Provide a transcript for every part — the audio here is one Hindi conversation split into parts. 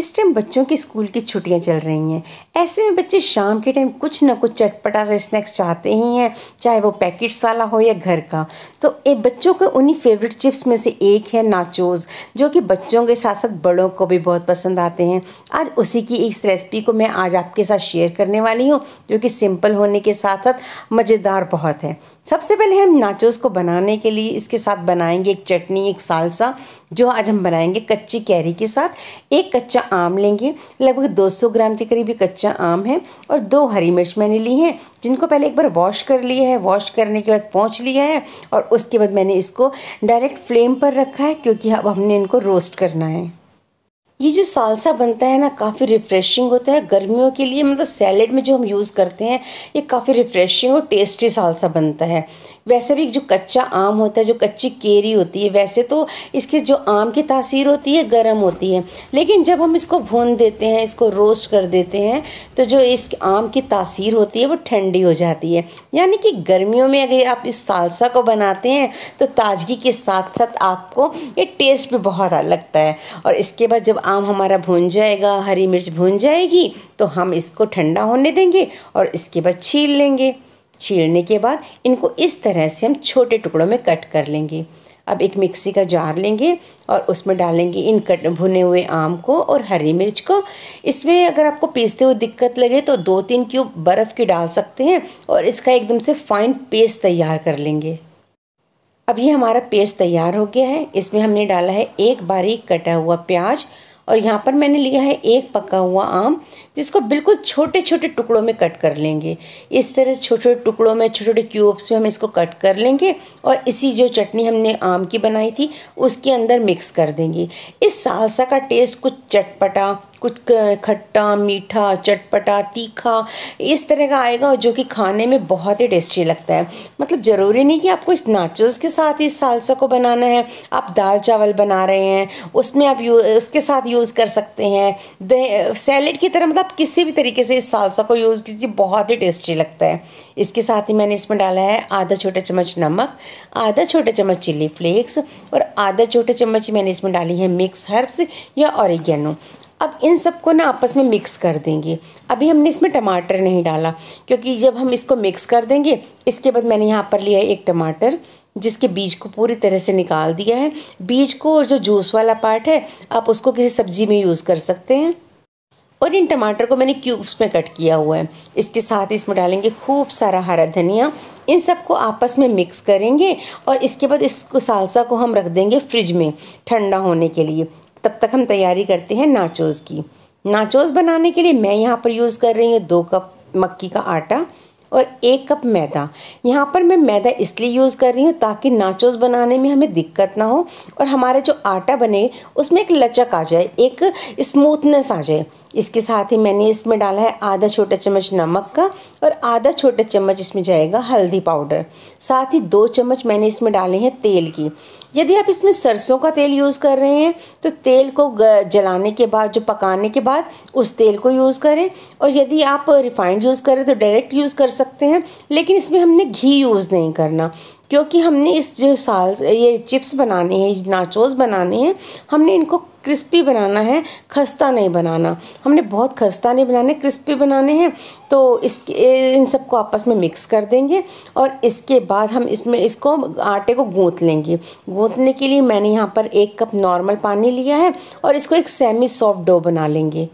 इस टाइम बच्चों की स्कूल की छुट्टियां चल रही हैं ऐसे में बच्चे शाम के टाइम कुछ ना कुछ चटपटा सा स्नैक्स चाहते ही हैं चाहे वो पैकेट्स वाला हो या घर का तो ये बच्चों के उन्हीं फेवरेट चिप्स में से एक है नाचोज जो कि बच्चों के साथ साथ बड़ों को भी बहुत पसंद आते हैं आज उसी की इस रेसिपी को मैं आज आपके साथ शेयर करने वाली हूँ जो कि सिंपल होने के साथ साथ मज़ेदार बहुत है सबसे पहले हम नाचोस को बनाने के लिए इसके साथ बनाएंगे एक चटनी एक सालसा जो आज हम बनाएंगे कच्ची कैरी के साथ एक कच्चा आम लेंगे लगभग 200 ग्राम के करीब कच्चा आम है और दो हरी मिर्च मैंने ली हैं जिनको पहले एक बार वॉश कर लिया है वॉश करने के बाद पहुँच लिया है और उसके बाद मैंने इसको डायरेक्ट फ्लेम पर रखा है क्योंकि अब हमने इनको रोस्ट करना है ये जो सालसा बनता है ना काफ़ी रिफ़्रेशिंग होता है गर्मियों के लिए मतलब सैलेड में जो हम यूज़ करते हैं ये काफ़ी रिफ़्रेशिंग और टेस्टी सालसा बनता है वैसे भी जो कच्चा आम होता है जो कच्ची केरी होती है वैसे तो इसके जो आम की तासीर होती है गर्म होती है लेकिन जब हम इसको भून देते हैं इसको रोस्ट कर देते हैं तो जो इस आम की तासीर होती है वो ठंडी हो जाती है यानी कि गर्मियों में अगर आप इस सालसा को बनाते हैं तो ताजगी के साथ साथ आपको ये टेस्ट भी बहुत लगता है और इसके बाद जब आम हमारा भून जाएगा हरी मिर्च भून जाएगी तो हम इसको ठंडा होने देंगे और इसके बाद छील लेंगे छीलने के बाद इनको इस तरह से हम छोटे टुकड़ों में कट कर लेंगे अब एक मिक्सी का जार लेंगे और उसमें डालेंगे इन कट भुने हुए आम को और हरी मिर्च को इसमें अगर आपको पीसते हुए दिक्कत लगे तो दो तीन क्यूब बर्फ़ की डाल सकते हैं और इसका एकदम से फाइन पेस्ट तैयार कर लेंगे अभी हमारा पेस्ट तैयार हो गया है इसमें हमने डाला है एक बारीक कटा हुआ प्याज और यहाँ पर मैंने लिया है एक पका हुआ आम जिसको बिल्कुल छोटे छोटे टुकड़ों में कट कर लेंगे इस तरह से छोटे छोटे टुकड़ों में छोटे छोटे क्यूब्स में हम इसको कट कर लेंगे और इसी जो चटनी हमने आम की बनाई थी उसके अंदर मिक्स कर देंगे इस सालसा का टेस्ट कुछ चटपटा कुछ खट्टा मीठा चटपटा तीखा इस तरह का आएगा जो कि खाने में बहुत ही टेस्टी लगता है मतलब ज़रूरी नहीं कि आपको इस नाचोस के साथ इस सालसा को बनाना है आप दाल चावल बना रहे हैं उसमें आप यू उसके साथ यूज़ कर सकते हैं सैलड की तरह मतलब किसी भी तरीके से इस सालसा को यूज़ कीजिए बहुत ही टेस्टी लगता है इसके साथ ही मैंने इसमें डाला है आधा छोटा चम्मच नमक आधा छोटा चम्मच चिली फ्लेक्स और आधा छोटा चम्मच मैंने इसमें डाली है मिक्स हर्ब्स या ऑरिगेनो अब इन सबको ना आपस में मिक्स कर देंगे अभी हमने इसमें टमाटर नहीं डाला क्योंकि जब हम इसको मिक्स कर देंगे इसके बाद मैंने यहाँ पर लिया है एक टमाटर जिसके बीज को पूरी तरह से निकाल दिया है बीज को और जो जूस वाला पार्ट है आप उसको किसी सब्जी में यूज़ कर सकते हैं और इन टमाटर को मैंने क्यूब्स में कट किया हुआ है इसके साथ इसमें डालेंगे खूब सारा हरा धनिया इन सबको आपस में मिक्स करेंगे और इसके बाद इसको सालसा को हम रख देंगे फ्रिज में ठंडा होने के लिए तब तक हम तैयारी करते हैं नाचोज़ की नाचोज़ बनाने के लिए मैं यहाँ पर यूज़ कर रही हूँ दो कप मक्की का आटा और एक कप मैदा यहाँ पर मैं मैदा इसलिए यूज़ कर रही हूँ ताकि नाचोस बनाने में हमें दिक्कत ना हो और हमारा जो आटा बने उसमें एक लचक आ जाए एक स्मूथनेस आ जाए इसके साथ ही मैंने इसमें डाला है आधा छोटा चम्मच नमक का और आधा छोटा चम्मच इसमें जाएगा हल्दी पाउडर साथ ही दो चम्मच मैंने इसमें डाले हैं तेल की यदि आप इसमें सरसों का तेल यूज़ कर रहे हैं तो तेल को जलाने के बाद जो पकाने के बाद उस तेल को यूज़ करें और यदि आप रिफाइंड यूज़ करें तो डायरेक्ट यूज़ कर सकते हैं लेकिन इसमें हमने घी यूज़ नहीं करना क्योंकि हमने इस जो साल ये चिप्स बनाने हैं नाचोस बनाने हैं हमने इनको क्रिस्पी बनाना है खस्ता नहीं बनाना हमने बहुत खस्ता नहीं बनाने क्रिस्पी बनाने हैं तो इस इन सबको आपस में मिक्स कर देंगे और इसके बाद हम इसमें इसको आटे को गूँथ लेंगे गूँथने के लिए मैंने यहाँ पर एक कप नॉर्मल पानी लिया है और इसको एक सेमी सॉफ्ट डो बना लेंगे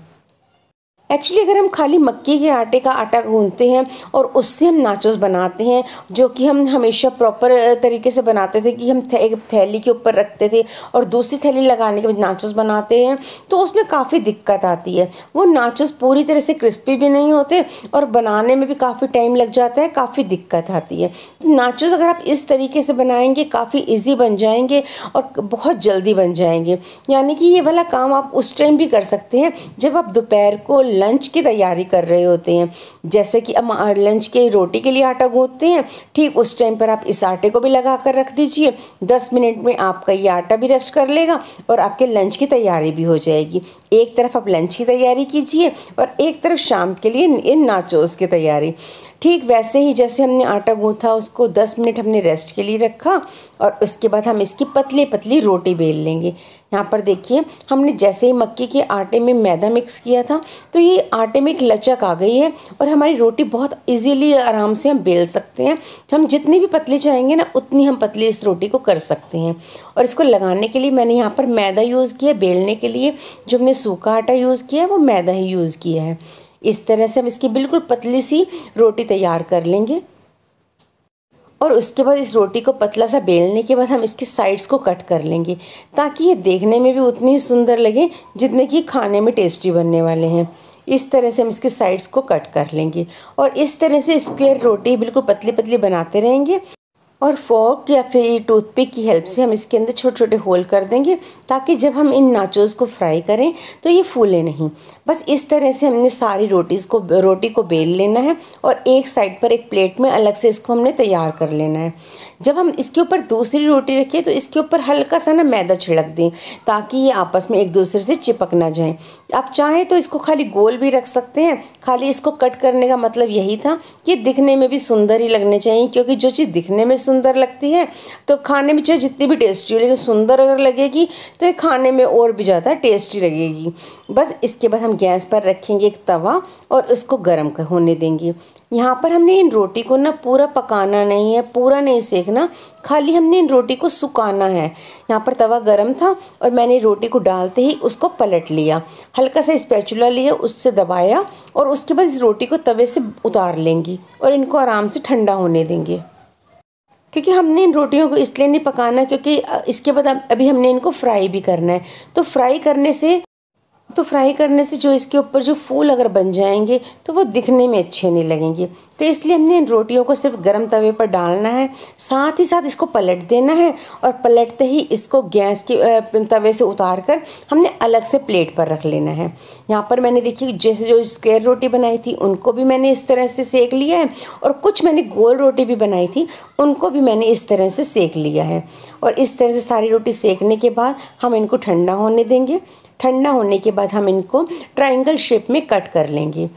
एक्चुअली अगर हम खाली मक्के के आटे का आटा गूंदते हैं और उससे हम नाचोस बनाते हैं जो कि हम हमेशा प्रॉपर तरीके से बनाते थे कि हम थे, एक थैली के ऊपर रखते थे और दूसरी थैली लगाने के बाद नाचोस बनाते हैं तो उसमें काफ़ी दिक्कत आती है वो नाचोस पूरी तरह से क्रिस्पी भी नहीं होते और बनाने में भी काफ़ी टाइम लग जाता है काफ़ी दिक्कत आती है तो नाचोस अगर आप इस तरीके से बनाएंगे काफ़ी ईजी बन जाएंगे और बहुत जल्दी बन जाएंगे यानी कि ये वाला काम आप उस टाइम भी कर सकते हैं जब आप दोपहर को लंच की तैयारी कर रहे होते हैं जैसे कि हम लंच के रोटी के लिए आटा गूंथते हैं ठीक उस टाइम पर आप इस आटे को भी लगा कर रख दीजिए दस मिनट में आपका ये आटा भी रेस्ट कर लेगा और आपके लंच की तैयारी भी हो जाएगी एक तरफ आप लंच की तैयारी कीजिए और एक तरफ शाम के लिए इन नाचोस की तैयारी ठीक वैसे ही जैसे हमने आटा गूँथा उसको 10 मिनट हमने रेस्ट के लिए रखा और उसके बाद हम इसकी पतली पतली रोटी बेल लेंगे यहाँ पर देखिए हमने जैसे ही मक्के के आटे में मैदा मिक्स किया था तो ये आटे में एक लचक आ गई है और हमारी रोटी बहुत इजीली आराम से हम बेल सकते हैं तो हम जितनी भी पतली चाहेंगे ना उतनी हम पतली इस रोटी को कर सकते हैं और इसको लगाने के लिए मैंने यहाँ पर मैदा यूज़ किया बेलने के लिए जो हमने सूखा आटा यूज़ किया है वो मैदा ही यूज़ किया है इस तरह से हम इसकी बिल्कुल पतली सी रोटी तैयार कर लेंगे और उसके बाद इस रोटी को पतला सा बेलने के बाद हम इसके साइड्स को कट कर लेंगे ताकि ये देखने में भी उतनी ही सुंदर लगे जितने कि खाने में टेस्टी बनने वाले हैं इस तरह से हम इसके साइड्स को कट कर लेंगे और इस तरह से स्क्वेयर रोटी बिल्कुल पतली पतली बनाते रहेंगे और फोक या फिर टूथपिक की हेल्प से हम इसके अंदर छोटे छोटे होल कर देंगे ताकि जब हम इन नाचोस को फ्राई करें तो ये फूले नहीं बस इस तरह से हमने सारी रोटीज़ को रोटी को बेल लेना है और एक साइड पर एक प्लेट में अलग से इसको हमने तैयार कर लेना है जब हम इसके ऊपर दूसरी रोटी रखें तो इसके ऊपर हल्का सा ना मैदा छिड़क दें ताकि ये आपस में एक दूसरे से चिपक ना जाए आप चाहें तो इसको खाली गोल भी रख सकते हैं खाली इसको कट करने का मतलब यही था कि दिखने में भी सुंदर ही लगने चाहिए क्योंकि जो चीज़ दिखने में सुंदर लगती है तो खाने में चाहे जितनी भी टेस्टी हो लेकिन सुंदर अगर लगेगी तो ये खाने में और भी ज़्यादा टेस्टी लगेगी बस इसके बाद हम गैस पर रखेंगे एक तवा और उसको गर्म होने देंगे यहाँ पर हमने इन रोटी को ना पूरा पकाना नहीं है पूरा नहीं सेकना खाली हमने इन रोटी को सुखाना है यहाँ पर तवा गरम था और मैंने रोटी को डालते ही उसको पलट लिया हल्का सा स्पैचुला लिया उससे दबाया और उसके बाद इस रोटी को तवे से उतार लेंगी और इनको आराम से ठंडा होने देंगे क्योंकि हमने इन रोटियों को इसलिए नहीं पकाना क्योंकि इसके बाद अभी हमने इनको फ्राई भी करना है तो फ्राई करने से तो फ्राई करने से जो इसके ऊपर जो फूल अगर बन जाएंगे तो वो दिखने में अच्छे नहीं लगेंगे तो इसलिए हमने इन रोटियों को सिर्फ गर्म तवे पर डालना है साथ ही साथ इसको पलट देना है और पलटते ही इसको गैस के तवे से उतार कर हमने अलग से प्लेट पर रख लेना है यहाँ पर मैंने देखिए जैसे जो स्क्वेयर रोटी बनाई थी उनको भी मैंने इस तरह से सेक लिया है और कुछ मैंने गोल रोटी भी बनाई थी उनको भी मैंने इस तरह से सेक लिया है और इस तरह से सारी रोटी सेकने के बाद हम इनको ठंडा होने देंगे ठंडा होने के बाद हम इनको ट्राइंगल शेप में कट कर लेंगे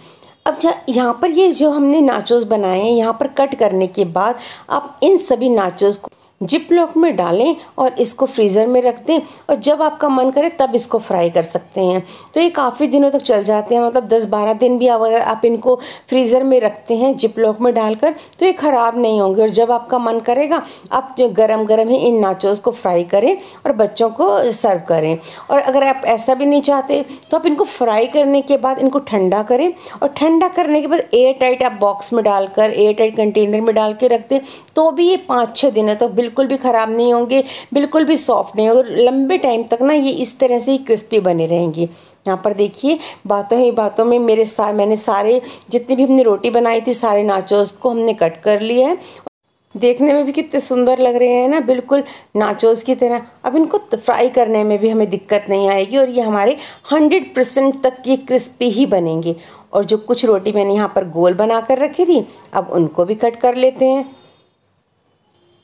अब यहाँ पर ये जो हमने नाचोस बनाए हैं यहाँ पर कट करने के बाद आप इन सभी नाचोस को जिप लॉक में डालें और इसको फ्रीज़र में रख दें और जब आपका मन करे तब इसको फ्राई कर सकते हैं तो ये काफ़ी दिनों तक चल जाते हैं मतलब 10-12 दिन भी अगर आप इनको फ्रीज़र में रखते हैं जिप लॉक में डालकर तो ये ख़राब नहीं होंगे और जब आपका मन करेगा आप गरम गरम ही इन नाचोज़ को फ्राई करें और बच्चों को सर्व करें और अगर आप ऐसा भी नहीं चाहते तो आप इनको फ्राई करने के बाद इनको ठंडा करें और ठंडा करने के बाद एयर टाइट आप बॉक्स में डालकर एयर टाइट कंटेनर में डाल के रख दें तो भी ये पाँच छः दिनों तक तो बिल्कुल बिल्कुल भी ख़राब नहीं होंगे बिल्कुल भी सॉफ्ट नहीं और लंबे टाइम तक ना ये इस तरह से ही क्रिस्पी बने रहेंगी यहाँ पर देखिए बातों ही बातों में मेरे सा मैंने सारे जितनी भी हमने रोटी बनाई थी सारे नाचोस को हमने कट कर लिया है देखने में भी कितने सुंदर लग रहे हैं ना बिल्कुल नाचोस की तरह अब इनको फ्राई करने में भी हमें दिक्कत नहीं आएगी और ये हमारे हंड्रेड परसेंट तक ये क्रिस्पी ही बनेंगे और जो कुछ रोटी मैंने यहाँ पर गोल बना कर रखी थी अब उनको भी कट कर लेते हैं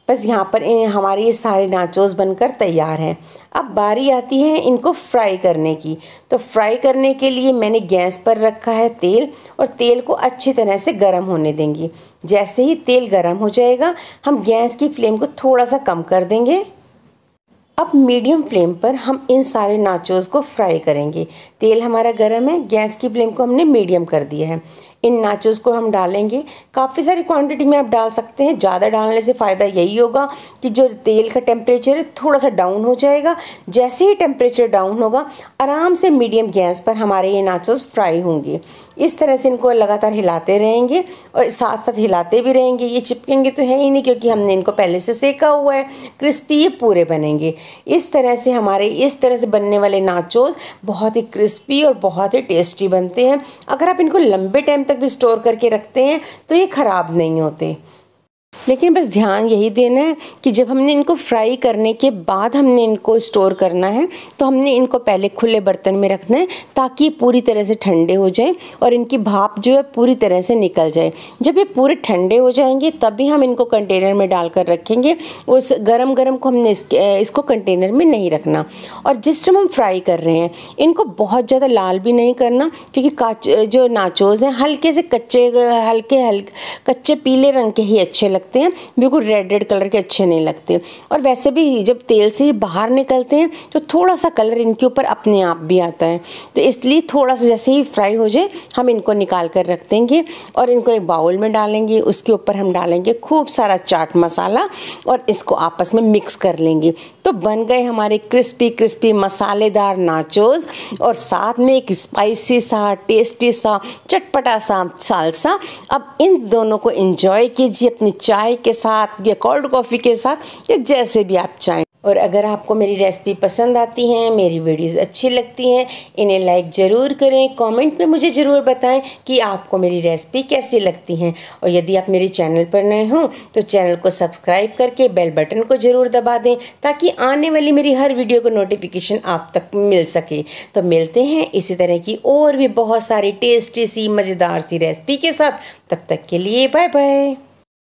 बस यहाँ पर हमारे ये सारे नाचोस बनकर तैयार हैं अब बारी आती है इनको फ्राई करने की तो फ्राई करने के लिए मैंने गैस पर रखा है तेल और तेल को अच्छी तरह से गर्म होने देंगे जैसे ही तेल गर्म हो जाएगा हम गैस की फ्लेम को थोड़ा सा कम कर देंगे अब मीडियम फ्लेम पर हम इन सारे नाचोस को फ्राई करेंगे तेल हमारा गर्म है गैस की फ्लेम को हमने मीडियम कर दिया है इन नाचोस को हम डालेंगे काफ़ी सारी क्वांटिटी में आप डाल सकते हैं ज़्यादा डालने से फ़ायदा यही होगा कि जो तेल का टेम्परेचर है थोड़ा सा डाउन हो जाएगा जैसे ही टेम्परेचर डाउन होगा आराम से मीडियम गैस पर हमारे ये नाचोस फ्राई होंगे इस तरह से इनको लगातार हिलाते रहेंगे और साथ साथ हिलाते भी रहेंगे ये चिपकेंगे तो है ही नहीं क्योंकि हमने इनको पहले से सेका हुआ है क्रिस्पी ये पूरे बनेंगे इस तरह से हमारे इस तरह से बनने वाले नाचोस बहुत ही क्रिस्पी और बहुत ही टेस्टी बनते हैं अगर आप इनको लंबे टाइम तक भी स्टोर करके रखते हैं तो ये ख़राब नहीं होते लेकिन बस ध्यान यही देना है कि जब हमने इनको फ्राई करने के बाद हमने इनको स्टोर करना है तो हमने इनको पहले खुले बर्तन में रखना है ताकि पूरी तरह से ठंडे हो जाएं और इनकी भाप जो है पूरी तरह से निकल जाए जब ये पूरे ठंडे हो जाएंगे तभी हम इनको कंटेनर में डालकर रखेंगे उस गरम गरम को हमने इसको कंटेनर में नहीं रखना और जिस टाइम हम फ्राई कर रहे हैं इनको बहुत ज़्यादा लाल भी नहीं करना क्योंकि जो नाचोज़ हैं हल्के से कच्चे हल्के हल्के कच्चे पीले रंग के ही अच्छे लगते लगते हैं बिल्कुल रेड रेड कलर के अच्छे नहीं लगते और वैसे भी जब तेल से ही बाहर निकलते हैं तो थोड़ा सा कलर इनके ऊपर अपने आप भी आता है तो इसलिए थोड़ा सा जैसे ही फ्राई हो जाए हम इनको निकाल कर रख देंगे और इनको एक बाउल में डालेंगे उसके ऊपर हम डालेंगे खूब सारा चाट मसाला और इसको आपस में मिक्स कर लेंगे तो बन गए हमारे क्रिस्पी क्रिस्पी मसालेदार नाचोस और साथ में एक स्पाइसी सा टेस्टी सा चटपटा सा सालसा अब इन दोनों को इन्जॉय कीजिए अपनी चाय के साथ या कोल्ड कॉफ़ी के साथ या जैसे भी आप चाहें और अगर आपको मेरी रेसिपी पसंद आती हैं मेरी वीडियोस अच्छी लगती हैं इन्हें लाइक ज़रूर करें कमेंट में मुझे ज़रूर बताएं कि आपको मेरी रेसिपी कैसी लगती हैं और यदि आप मेरे चैनल पर नए हों तो चैनल को सब्सक्राइब करके बेल बटन को ज़रूर दबा दें ताकि आने वाली मेरी हर वीडियो को नोटिफिकेशन आप तक मिल सके तो मिलते हैं इसी तरह की और भी बहुत सारी टेस्टी सी मज़ेदार सी रेसिपी के साथ तब तक के लिए बाय बाय